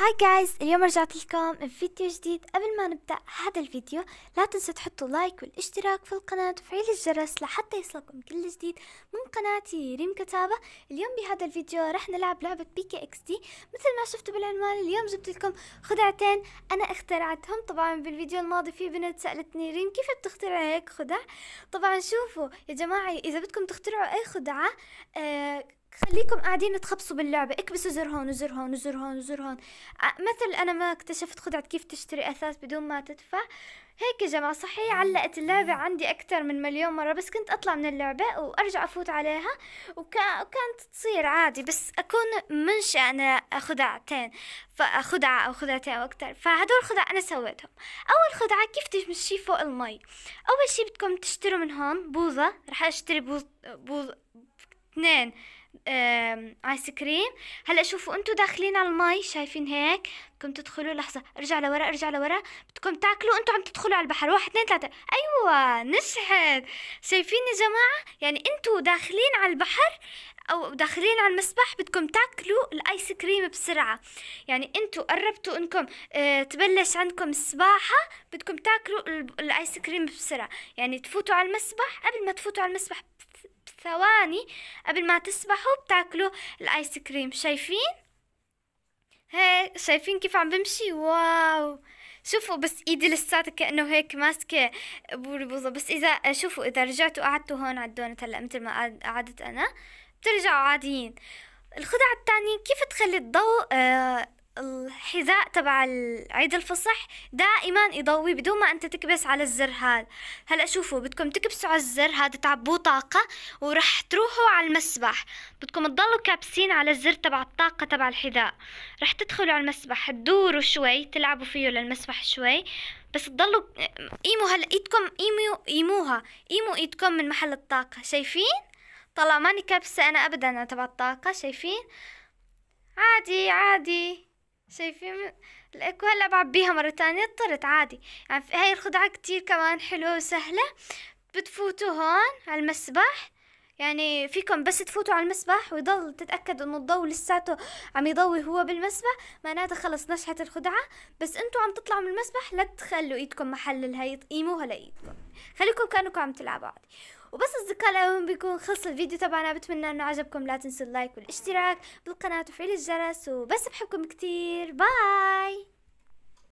هاي جايز اليوم رجعت لكم بفيديو جديد قبل ما نبدأ هذا الفيديو لا تنسوا تحطوا لايك والاشتراك في القناة وتفعيل الجرس لحتى يصلكم كل جديد من قناتي ريم كتابة اليوم بهذا الفيديو رح نلعب لعبة بي كي اكس دي مثل ما شفتوا بالعنوان اليوم جبت لكم خدعتين انا اخترعتهم طبعا بالفيديو الماضي في بنت سألتني ريم كيف بتخترع هيك خدع طبعا شوفوا يا جماعة اذا بدكم تخترعوا اي خدعة آه خليكم قاعدين تخبصوا باللعبة اكبسوا زر هون وزر هون وزر هون وزر هون مثل أنا ما اكتشفت خدعة كيف تشتري أثاث بدون ما تدفع هيك يا جماعة صحيح علقت اللعبة عندي أكثر من مليون مرة بس كنت أطلع من اللعبة وأرجع أفوت عليها وكا وكانت تصير عادي بس أكون منشأ أنا خدعتين خدعة أو خدعتين أو أكثر فهدول خدع أنا سويتهم أول خدعة كيف تمشي فوق المي أول شي بدكم تشتروا من هون بوظة رح أشتري بوظ بوظ اثنين ايس كريم هلا شوفوا انتم داخلين على المي شايفين هيك بدكم تدخلوا لحظه ارجع لورا ارجع لورا بدكم تاكلوا انتم عم تدخلوا على البحر واحد اثنين ثلاثه ايوه نشهد شايفين يا جماعه يعني انتم داخلين على البحر او داخلين على المسبح بدكم تاكلوا الايس كريم بسرعه يعني انتم قربتوا انكم اه تبلش عندكم السباحه بدكم تاكلوا الايس كريم بسرعه يعني تفوتوا على المسبح قبل ما تفوتوا على المسبح ثواني قبل ما تسبحوا بتاكلوا الايس كريم شايفين هيك شايفين كيف عم بمشي واو شوفوا بس ايدي لساتها كانه هيك ماسكه بربوزه بس اذا شوفوا اذا رجعتوا قعدتوا هون على الدونت هلا مثل ما قعدت انا بترجعوا عاديين الخدعة الثانية كيف تخلي الضوء آه حذاء تبع عيد الفصح دائما يضوي بدون ما انت تكبس على الزر هذا هلا شوفوا بدكم تكبسوا على الزر هذا تعبوه طاقة ورح تروحوا على المسبح بدكم تضلوا كابسين على الزر تبع الطاقة تبع الحذاء رح تدخلوا على المسبح تدوروا شوي تلعبوا فيه للمسبح شوي بس تضلوا قيموا هلا ايدكم قيموا قيموها قيموا ايدكم من محل الطاقة شايفين طلع ماني كابسة انا ابدا تبع الطاقة شايفين عادي عادي شايفين الاكوا هلا بعبيها مرة تانية طرت عادي يعني هاي الخدعة كتير كمان حلوة وسهلة بتفوتوا هون على المسبح يعني فيكم بس تفوتوا على المسبح ويضل تتأكدوا انه الضوء لساته عم يضوي هو بالمسبح معناتها خلص نشحت الخدعة بس انتوا عم تطلعوا من المسبح لا تخلوا ايدكم محل الهيط تقيموها لايدكم خليكم كأنكم عم تلعبوا عادي وبس أصدقاء اليوم بيكون خلص الفيديو تبعنا بتمنى أنه عجبكم لا تنسوا اللايك والاشتراك بالقناة وتفعيل الجرس وبس بحبكم كتير باي